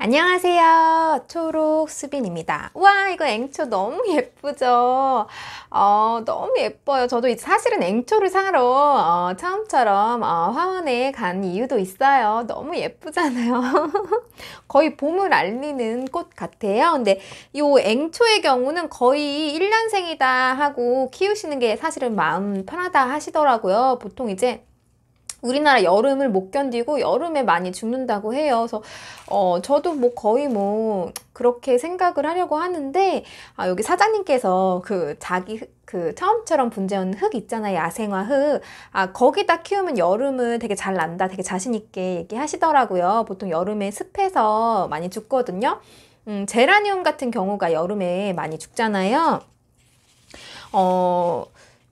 안녕하세요 초록 수빈입니다 와 이거 앵초 너무 예쁘죠 어 너무 예뻐요 저도 사실은 앵초를 사러 어, 처음처럼 어, 화원에 간 이유도 있어요 너무 예쁘잖아요 거의 봄을 알리는 꽃 같아요 근데 이 앵초의 경우는 거의 1년생이다 하고 키우시는 게 사실은 마음 편하다 하시더라고요 보통 이제 우리나라 여름을 못 견디고 여름에 많이 죽는다고 해요. 그래서 어, 저도 뭐 거의 뭐 그렇게 생각을 하려고 하는데 아, 여기 사장님께서 그 자기 그 처음처럼 분재한흙 있잖아요. 야생화 흙. 아, 거기다 키우면 여름을 되게 잘 난다. 되게 자신 있게 얘기하시더라고요. 보통 여름에 습해서 많이 죽거든요. 음, 제라늄 같은 경우가 여름에 많이 죽잖아요. 어,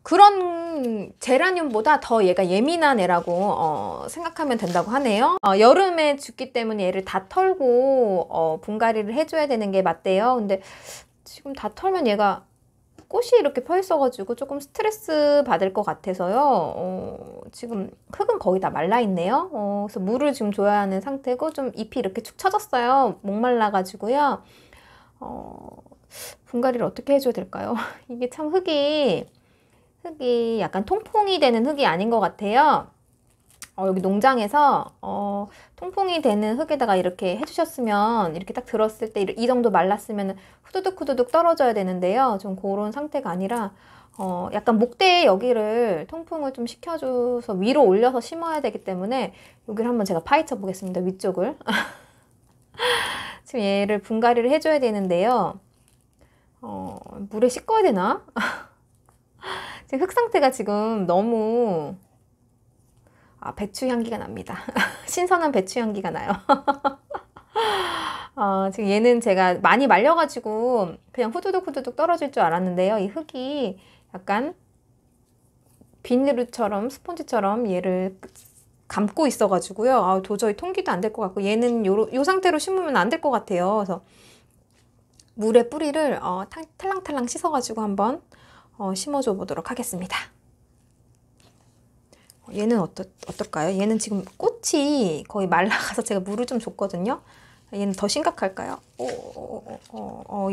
그런 제라늄보다 더 얘가 예민한 애라고 어, 생각하면 된다고 하네요. 어, 여름에 죽기 때문에 얘를 다 털고 어, 분갈이를 해줘야 되는 게 맞대요. 근데 지금 다 털면 얘가 꽃이 이렇게 펴 있어가지고 조금 스트레스 받을 것 같아서요. 어, 지금 흙은 거의 다 말라 있네요. 어, 그래서 물을 지금 줘야 하는 상태고 좀 잎이 이렇게 축 처졌어요. 목말라가지고요. 어, 분갈이를 어떻게 해줘야 될까요? 이게 참 흙이 흙이 약간 통풍이 되는 흙이 아닌 것 같아요. 어, 여기 농장에서 어, 통풍이 되는 흙에다가 이렇게 해주셨으면 이렇게 딱 들었을 때 이 정도 말랐으면 후두둑 후두둑 떨어져야 되는데요. 좀 그런 상태가 아니라 어, 약간 목대 여기를 통풍을 좀 시켜줘서 위로 올려서 심어야 되기 때문에 여기를 한번 제가 파헤쳐 보겠습니다. 위쪽을 지금 얘를 분갈이를 해줘야 되는데요. 어, 물에 씻어야 되나? 지금 흙 상태가 지금 너무 아, 배추 향기가 납니다. 신선한 배추 향기가 나요. 어, 지금 얘는 제가 많이 말려가지고 그냥 후두둑 후두둑 떨어질 줄 알았는데요. 이 흙이 약간 비닐처럼 스펀지처럼 얘를 감고 있어가지고요. 아, 도저히 통기도 안 될 것 같고 얘는 요, 요 상태로 심으면 안 될 것 같아요. 그래서 물에 뿌리를 어, 탈랑탈랑 씻어가지고 한번 어, 심어줘 보도록 하겠습니다. 얘는 어떠, 어떨까요? 얘는 지금 꽃이 거의 말라가서 제가 물을 좀 줬거든요. 얘는 더 심각할까요? 어, 어, 어, 어,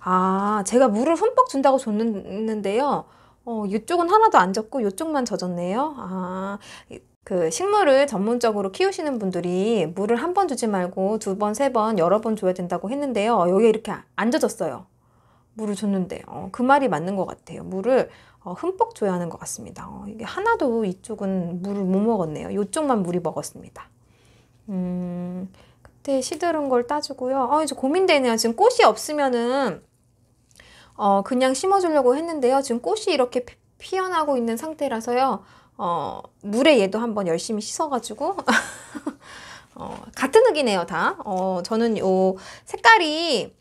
아, 제가 물을 흠뻑 준다고 줬는데요. 어, 이쪽은 하나도 안 젖고 이쪽만 젖었네요. 아, 그 식물을 전문적으로 키우시는 분들이 물을 한 번 주지 말고 두 번, 세 번, 여러 번 줘야 된다고 했는데요. 여기 이렇게 안 젖었어요. 물을 줬는데 어, 그 말이 맞는 것 같아요. 물을 어, 흠뻑 줘야 하는 것 같습니다. 어, 이게 하나도 이쪽은 물을 못 먹었네요. 이쪽만 물이 먹었습니다. 음, 그때 시들은 걸 따주고요. 어, 이제 고민되네요. 지금 꽃이 없으면은 어, 그냥 심어주려고 했는데요. 지금 꽃이 이렇게 피, 어나고 있는 상태라서요. 어, 물에 얘도 한번 열심히 씻어가지고 어, 같은 흙이네요, 다. 어, 저는 요 색깔이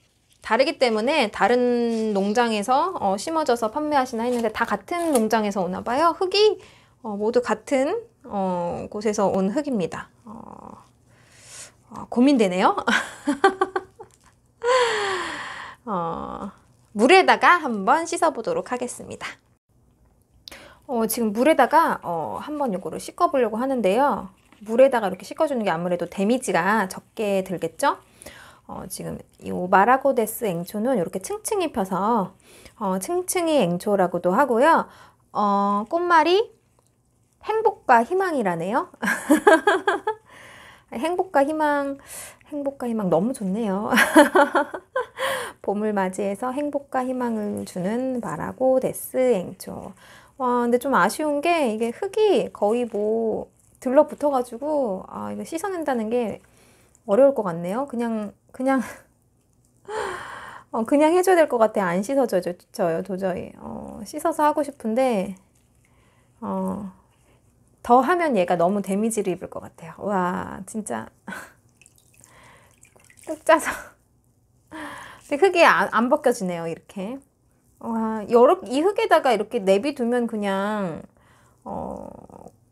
다르기 때문에 다른 농장에서 어, 심어져서 판매하시나 했는데 다 같은 농장에서 오나 봐요. 흙이 어, 모두 같은 어, 곳에서 온 흙입니다. 어, 어, 고민되네요. 어, 물에다가 한번 씻어보도록 하겠습니다. 어, 지금 물에다가 어, 한번 이거를 씻어보려고 하는데요. 물에다가 이렇게 씻어주는 게 아무래도 데미지가 적게 들겠죠? 어, 지금 이 마라고데스 앵초는 이렇게 층층이 펴서 어, 층층이 앵초라고도 하고요. 어, 꽃말이 행복과 희망이라네요. 행복과 희망, 행복과 희망 너무 좋네요. 봄을 맞이해서 행복과 희망을 주는 마라고데스 앵초. 와, 근데 좀 아쉬운 게 이게 흙이 거의 뭐 들러붙어가지고, 아, 이거 씻어낸다는 게 어려울 것 같네요. 그냥 그냥 어, 그냥 해줘야 될 것 같아요. 안 씻어져요, 도저히. 어, 씻어서 하고 싶은데, 어, 더 하면 얘가 너무 데미지를 입을 것 같아요. 와, 진짜. 꾹 짜서. 근데 흙이 안, 아, 안 벗겨지네요, 이렇게. 와, 여러, 이 흙에다가 이렇게 내비두면 그냥, 어,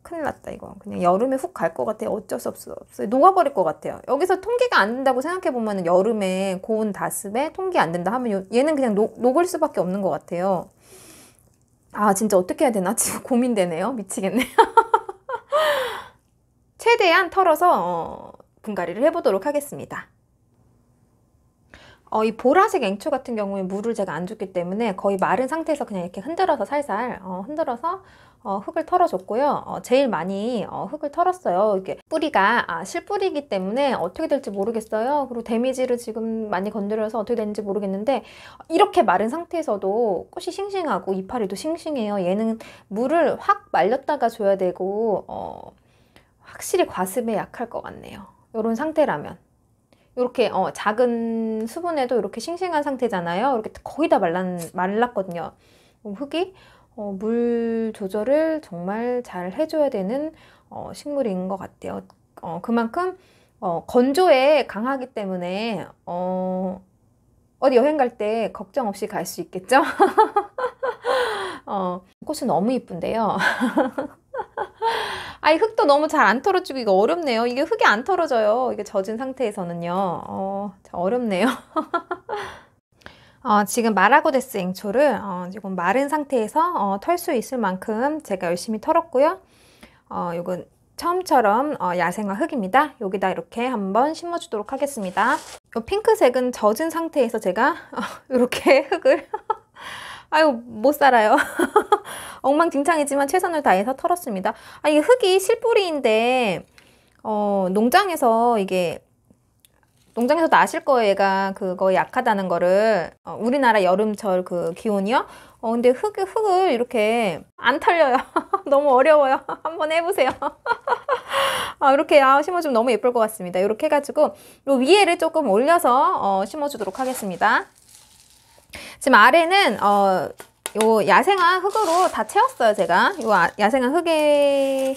큰일 났다 이거 그냥 여름에 훅 갈 것 같아요 어쩔 수 없어, 없어요 녹아버릴 것 같아요 여기서 통기가 안 된다고 생각해보면 은 여름에 고온 다습에 통기 안 된다 하면 요, 얘는 그냥 녹, 녹을 수밖에 없는 것 같아요 아 진짜 어떻게 해야 되나 지금 고민되네요 미치겠네요 최대한 털어서 어, 분갈이를 해보도록 하겠습니다 어, 이 보라색 앵초 같은 경우에 물을 제가 안 줬기 때문에 거의 마른 상태에서 그냥 이렇게 흔들어서 살살 어, 흔들어서 어, 흙을 털어줬고요. 어, 제일 많이 어, 흙을 털었어요. 이게 뿌리가 아, 실뿌리이기 때문에 어떻게 될지 모르겠어요. 그리고 데미지를 지금 많이 건드려서 어떻게 되는지 모르겠는데 이렇게 마른 상태에서도 꽃이 싱싱하고 이파리도 싱싱해요. 얘는 물을 확 말렸다가 줘야 되고 어, 확실히 과습에 약할 것 같네요. 이런 상태라면 이렇게 어, 작은 수분에도 이렇게 싱싱한 상태잖아요. 이렇게 거의 다 말랐, 말랐거든요. 어, 흙이 어, 물 조절을 정말 잘 해줘야 되는 어, 식물인 것 같아요. 어, 그만큼 어, 건조에 강하기 때문에 어, 어디 여행 갈 때 걱정 없이 갈 수 있겠죠? 어, 꽃은 너무 이쁜데요. 아이 흙도 너무 잘 안 털어주고 이거 어렵네요. 이게 흙이 안 털어져요. 이게 젖은 상태에서는요. 어, 어렵네요. 어, 지금 말하고데스 앵초를 어, 지금 마른 상태에서 어, 털 수 있을 만큼 제가 열심히 털었고요. 어, 이건 처음처럼 어, 야생화 흙입니다. 여기다 이렇게 한번 심어주도록 하겠습니다. 이 핑크색은 젖은 상태에서 제가 어, 이렇게 흙을 아유 못 살아요. 엉망진창이지만 최선을 다해서 털었습니다. 아, 이게 흙이 실뿌리인데 어, 농장에서 이게 농장에서도 아실 거예요. 얘가 그거 약하다는 거를. 어, 우리나라 여름철 그 기온이요. 어, 근데 흙, 흙을 이렇게 안 털려요. 너무 어려워요. 한번 해보세요. 아, 이렇게 아, 심어주면 너무 예쁠 것 같습니다. 이렇게 해가지고 요 위에를 조금 올려서 어, 심어주도록 하겠습니다. 지금 아래는 어, 요 야생화 흙으로 다 채웠어요. 제가 요 아, 야생화 흙에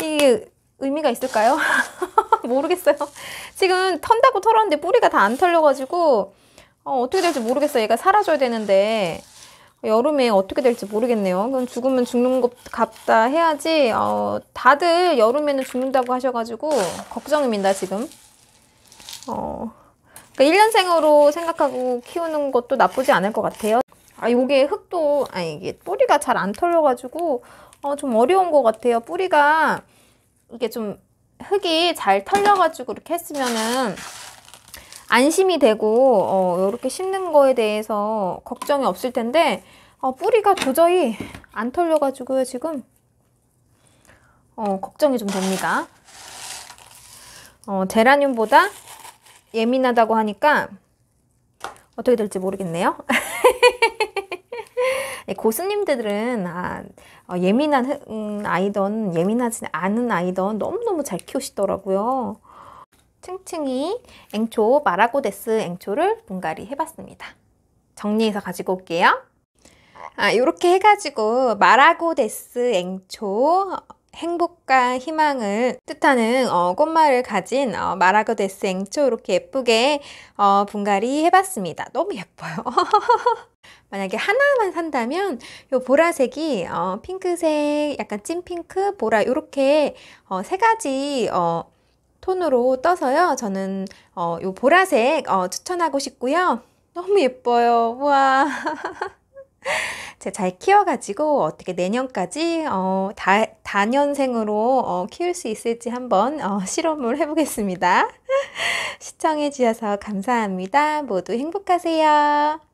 이게 의미가 있을까요? 모르겠어요. 지금 턴다고 털었는데 뿌리가 다 안 털려가지고 어, 어떻게 될지 모르겠어요. 얘가 사라져야 되는데 여름에 어떻게 될지 모르겠네요. 그건 죽으면 죽는 것 같다 해야지 어, 다들 여름에는 죽는다고 하셔가지고 걱정입니다 지금. 어, 그러니까 1년생으로 생각하고 키우는 것도 나쁘지 않을 것 같아요. 아, 요게 흙도 아니 이게 뿌리가 잘 안 털려가지고 어, 좀 어려운 것 같아요. 뿌리가 이게 좀 흙이 잘 털려가지고 이렇게 했으면은 안심이 되고 어, 이렇게 심는 거에 대해서 걱정이 없을 텐데 어, 뿌리가 도저히 안 털려가지고요 지금 어, 걱정이 좀 됩니다 어, 제라늄보다 예민하다고 하니까 어떻게 될지 모르겠네요 예, 고수님들은 아, 어, 예민한 음, 아이던 예민하지 않은 아이던 너무너무 잘 키우시더라고요. 층층이 앵초 마라고데스 앵초를 분갈이 해봤습니다. 정리해서 가지고 올게요. 아, 이렇게 해가지고 마라고데스 앵초 행복과 희망을 뜻하는 어, 꽃말을 가진 어, 마라고데스 앵초 이렇게 예쁘게 어, 분갈이 해봤습니다. 너무 예뻐요. 만약에 하나만 산다면 이 보라색이 어, 핑크색, 약간 찐핑크, 보라 이렇게 어, 세 가지 어, 톤으로 떠서요. 저는 어, 보라색 어, 추천하고 싶고요. 너무 예뻐요. 와 잘 키워가지고 어떻게 내년까지 어, 다, 다년생으로 어, 키울 수 있을지 한번 어, 실험을 해보겠습니다. 시청해주셔서 감사합니다. 모두 행복하세요.